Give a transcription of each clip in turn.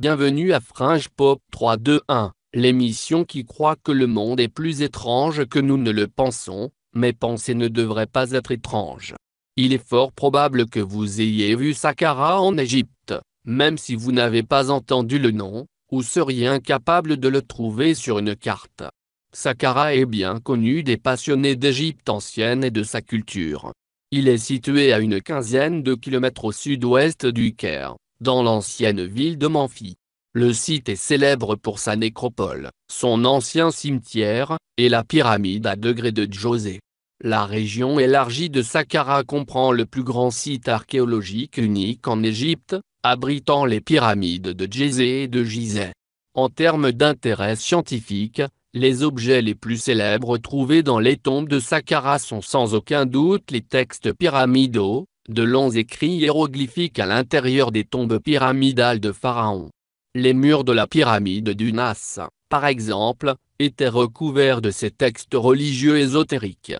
Bienvenue à Fringe Pop 321, l'émission qui croit que le monde est plus étrange que nous ne le pensons, mais penser ne devrait pas être étrange. Il est fort probable que vous ayez vu Saqqara en Égypte, même si vous n'avez pas entendu le nom, ou seriez incapable de le trouver sur une carte. Saqqara est bien connu des passionnés d'Égypte ancienne et de sa culture. Il est situé à une quinzaine de kilomètres au sud-ouest du Caire, dans l'ancienne ville de Memphis. Le site est célèbre pour sa nécropole, son ancien cimetière, et la pyramide à degré de José. La région élargie de Saqqara comprend le plus grand site archéologique unique en Égypte, abritant les pyramides de Gizeh et de Gizeh. En termes d'intérêt scientifique, les objets les plus célèbres trouvés dans les tombes de Saqqara sont sans aucun doute les textes pyramidaux, de longs écrits hiéroglyphiques à l'intérieur des tombes pyramidales de Pharaon. Les murs de la pyramide d'Unas, par exemple, étaient recouverts de ces textes religieux ésotériques.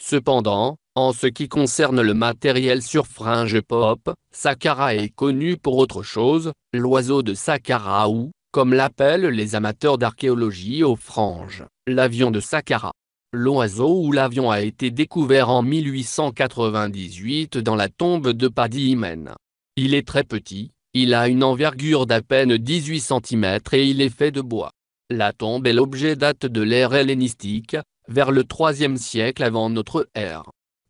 Cependant, en ce qui concerne le matériel sur fringe pop, Saqqara est connu pour autre chose, l'oiseau de Saqqara ou, comme l'appellent les amateurs d'archéologie aux franges, l'avion de Saqqara l'oiseau ou l'avion a été découvert en 1898 dans la tombe de Paddy Il est très petit, il a une envergure d'à peine 18 cm et il est fait de bois. La tombe et l'objet datent de l'ère hellénistique, vers le 3e siècle avant notre ère.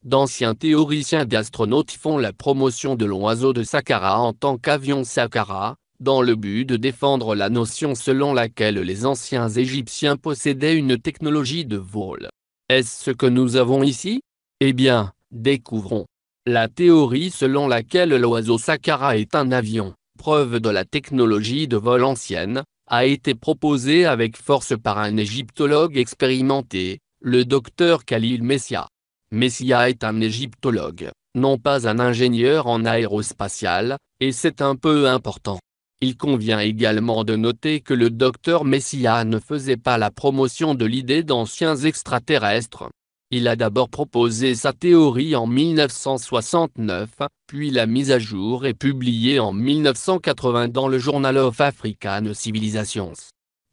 D'anciens théoriciens d'astronautes font la promotion de l'oiseau de Saqqara en tant qu'avion Sakara dans le but de défendre la notion selon laquelle les anciens Égyptiens possédaient une technologie de vol. Est-ce ce que nous avons ici Eh bien, découvrons. La théorie selon laquelle l'oiseau Sakara est un avion, preuve de la technologie de vol ancienne, a été proposée avec force par un égyptologue expérimenté, le docteur Khalil Messia. Messia est un égyptologue, non pas un ingénieur en aérospatial, et c'est un peu important. Il convient également de noter que le docteur Messia ne faisait pas la promotion de l'idée d'anciens extraterrestres. Il a d'abord proposé sa théorie en 1969, puis la mise à jour et publiée en 1980 dans le Journal of African Civilizations.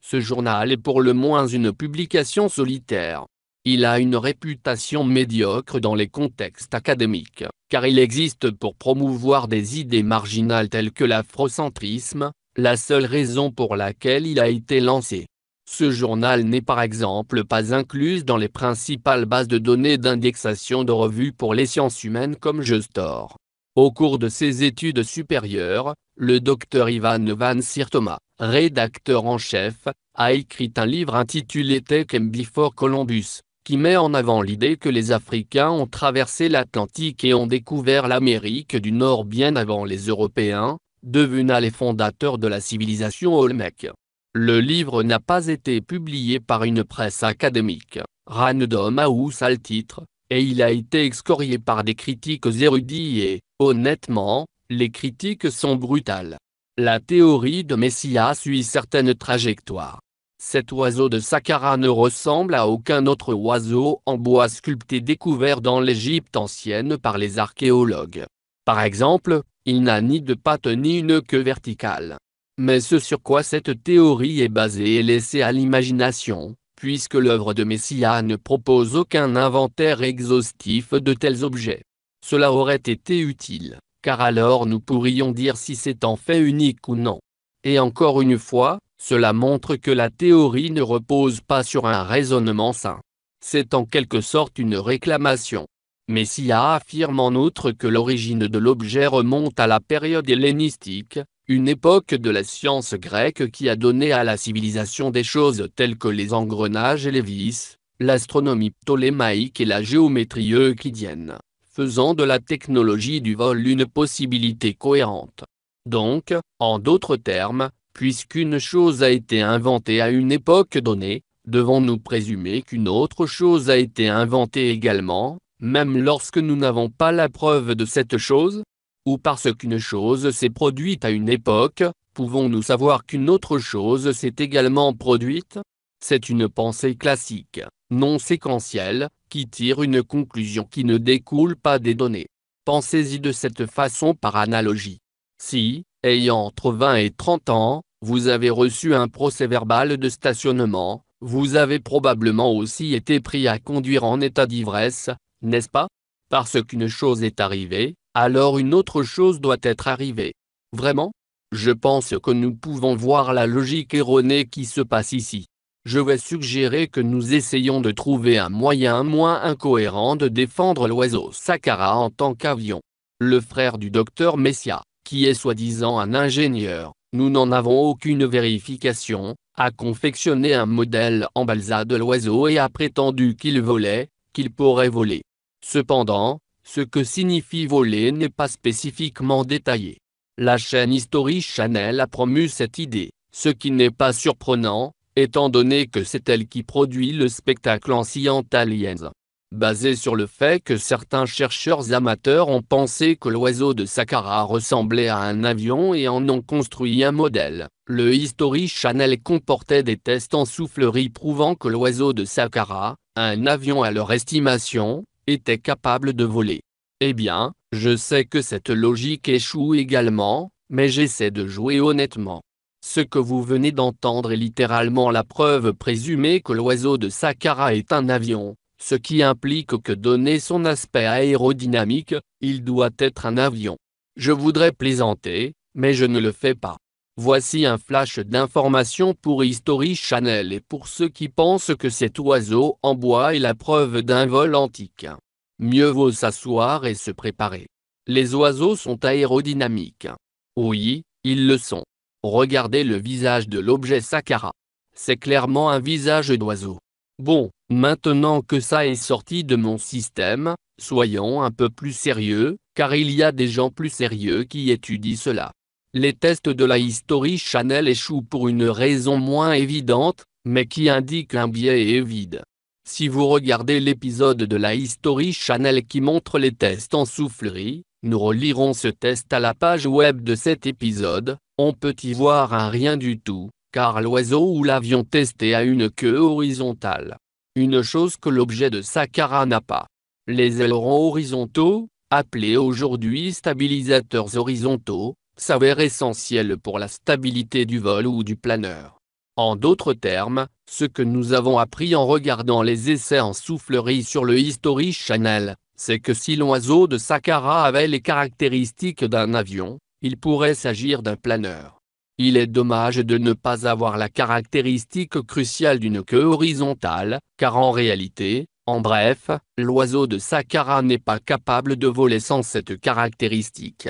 Ce journal est pour le moins une publication solitaire. Il a une réputation médiocre dans les contextes académiques, car il existe pour promouvoir des idées marginales telles que l'afrocentrisme, la seule raison pour laquelle il a été lancé. Ce journal n'est par exemple pas inclus dans les principales bases de données d'indexation de revues pour les sciences humaines comme Justor. Au cours de ses études supérieures, le docteur Ivan Van Sirtoma, rédacteur en chef, a écrit un livre intitulé Tech Before Columbus, qui met en avant l'idée que les Africains ont traversé l'Atlantique et ont découvert l'Amérique du Nord bien avant les Européens, devenant les fondateurs de la civilisation Olmec. Le livre n'a pas été publié par une presse académique, Random House a titre, et il a été excorié par des critiques érudits et, honnêtement, les critiques sont brutales. La théorie de Messia suit certaines trajectoires, cet oiseau de Saqqara ne ressemble à aucun autre oiseau en bois sculpté découvert dans l'Égypte ancienne par les archéologues. Par exemple, il n'a ni de pattes ni une queue verticale. Mais ce sur quoi cette théorie est basée est laissé à l'imagination, puisque l'œuvre de Messia ne propose aucun inventaire exhaustif de tels objets. Cela aurait été utile, car alors nous pourrions dire si c'est en fait unique ou non. Et encore une fois, cela montre que la théorie ne repose pas sur un raisonnement sain. C'est en quelque sorte une réclamation. Messia affirme en outre que l'origine de l'objet remonte à la période hellénistique, une époque de la science grecque qui a donné à la civilisation des choses telles que les engrenages et les vis, l'astronomie ptolémaïque et la géométrie euclidienne, faisant de la technologie du vol une possibilité cohérente. Donc, en d'autres termes, Puisqu'une chose a été inventée à une époque donnée, devons-nous présumer qu'une autre chose a été inventée également, même lorsque nous n'avons pas la preuve de cette chose Ou parce qu'une chose s'est produite à une époque, pouvons-nous savoir qu'une autre chose s'est également produite C'est une pensée classique, non séquentielle, qui tire une conclusion qui ne découle pas des données. Pensez-y de cette façon par analogie. Si, ayant entre 20 et 30 ans, vous avez reçu un procès-verbal de stationnement, vous avez probablement aussi été pris à conduire en état d'ivresse, n'est-ce pas Parce qu'une chose est arrivée, alors une autre chose doit être arrivée. Vraiment Je pense que nous pouvons voir la logique erronée qui se passe ici. Je vais suggérer que nous essayons de trouver un moyen moins incohérent de défendre l'oiseau Sakara en tant qu'avion. Le frère du docteur Messia qui est soi-disant un ingénieur, nous n'en avons aucune vérification, a confectionné un modèle en balsa de l'oiseau et a prétendu qu'il volait, qu'il pourrait voler. Cependant, ce que signifie voler n'est pas spécifiquement détaillé. La chaîne History Channel a promu cette idée, ce qui n'est pas surprenant, étant donné que c'est elle qui produit le spectacle ancien Aliens basé sur le fait que certains chercheurs amateurs ont pensé que l'oiseau de Sakara ressemblait à un avion et en ont construit un modèle. Le History Channel comportait des tests en soufflerie prouvant que l'oiseau de Sakara, un avion à leur estimation, était capable de voler. Eh bien, je sais que cette logique échoue également, mais j'essaie de jouer honnêtement. Ce que vous venez d'entendre est littéralement la preuve présumée que l'oiseau de Sakara est un avion, ce qui implique que donné son aspect aérodynamique, il doit être un avion. Je voudrais plaisanter, mais je ne le fais pas. Voici un flash d'information pour History Channel et pour ceux qui pensent que cet oiseau en bois est la preuve d'un vol antique. Mieux vaut s'asseoir et se préparer. Les oiseaux sont aérodynamiques. Oui, ils le sont. Regardez le visage de l'objet Sakara. C'est clairement un visage d'oiseau. Bon, Maintenant que ça est sorti de mon système, soyons un peu plus sérieux, car il y a des gens plus sérieux qui étudient cela. Les tests de la History Channel échouent pour une raison moins évidente, mais qui indique un biais vide. Si vous regardez l'épisode de la History Channel qui montre les tests en soufflerie, nous relirons ce test à la page web de cet épisode, on peut y voir un rien du tout, car l'oiseau ou l'avion testé a une queue horizontale une chose que l'objet de Sakara n'a pas. Les ailerons horizontaux, appelés aujourd'hui stabilisateurs horizontaux, s'avèrent essentiels pour la stabilité du vol ou du planeur. En d'autres termes, ce que nous avons appris en regardant les essais en soufflerie sur le History Channel, c'est que si l'oiseau de Sakara avait les caractéristiques d'un avion, il pourrait s'agir d'un planeur. Il est dommage de ne pas avoir la caractéristique cruciale d'une queue horizontale, car en réalité, en bref, l'oiseau de Sakara n'est pas capable de voler sans cette caractéristique.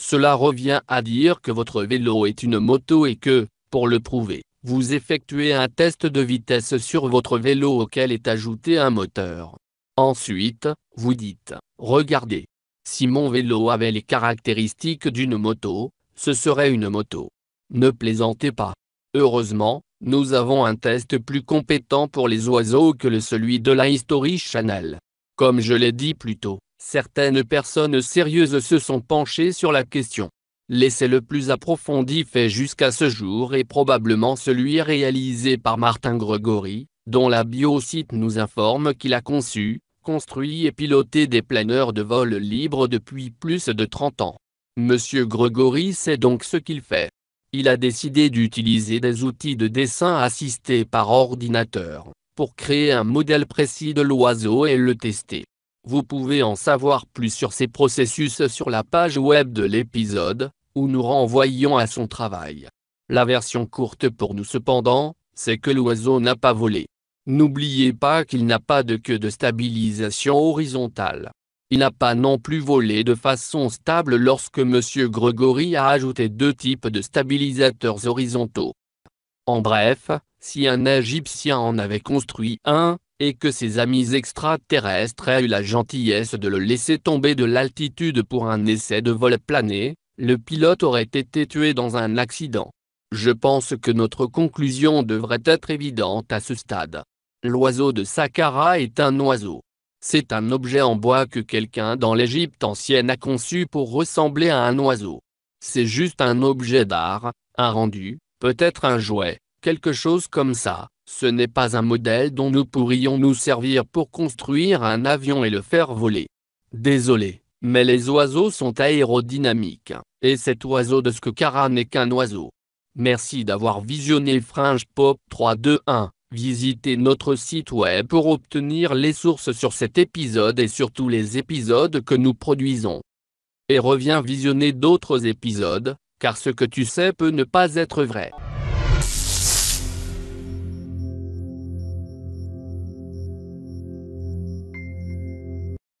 Cela revient à dire que votre vélo est une moto et que, pour le prouver, vous effectuez un test de vitesse sur votre vélo auquel est ajouté un moteur. Ensuite, vous dites, regardez, si mon vélo avait les caractéristiques d'une moto, ce serait une moto. Ne plaisantez pas. Heureusement, nous avons un test plus compétent pour les oiseaux que le celui de la History Channel. Comme je l'ai dit plus tôt, certaines personnes sérieuses se sont penchées sur la question. L'essai le plus approfondi fait jusqu'à ce jour est probablement celui réalisé par Martin Gregory, dont la biosite nous informe qu'il a conçu, construit et piloté des planeurs de vol libre depuis plus de 30 ans. Monsieur Gregory sait donc ce qu'il fait il a décidé d'utiliser des outils de dessin assistés par ordinateur, pour créer un modèle précis de l'oiseau et le tester. Vous pouvez en savoir plus sur ces processus sur la page web de l'épisode, où nous renvoyons à son travail. La version courte pour nous cependant, c'est que l'oiseau n'a pas volé. N'oubliez pas qu'il n'a pas de queue de stabilisation horizontale. Il n'a pas non plus volé de façon stable lorsque M. Gregory a ajouté deux types de stabilisateurs horizontaux. En bref, si un Égyptien en avait construit un, et que ses amis extraterrestres aient eu la gentillesse de le laisser tomber de l'altitude pour un essai de vol plané, le pilote aurait été tué dans un accident. Je pense que notre conclusion devrait être évidente à ce stade. L'oiseau de Sakara est un oiseau. C'est un objet en bois que quelqu'un dans l'Égypte ancienne a conçu pour ressembler à un oiseau. C'est juste un objet d'art, un rendu, peut-être un jouet, quelque chose comme ça. Ce n'est pas un modèle dont nous pourrions nous servir pour construire un avion et le faire voler. Désolé, mais les oiseaux sont aérodynamiques, et cet oiseau de Skokara n'est qu'un oiseau. Merci d'avoir visionné Fringe Pop 321. Visitez notre site web pour obtenir les sources sur cet épisode et sur tous les épisodes que nous produisons. Et reviens visionner d'autres épisodes, car ce que tu sais peut ne pas être vrai.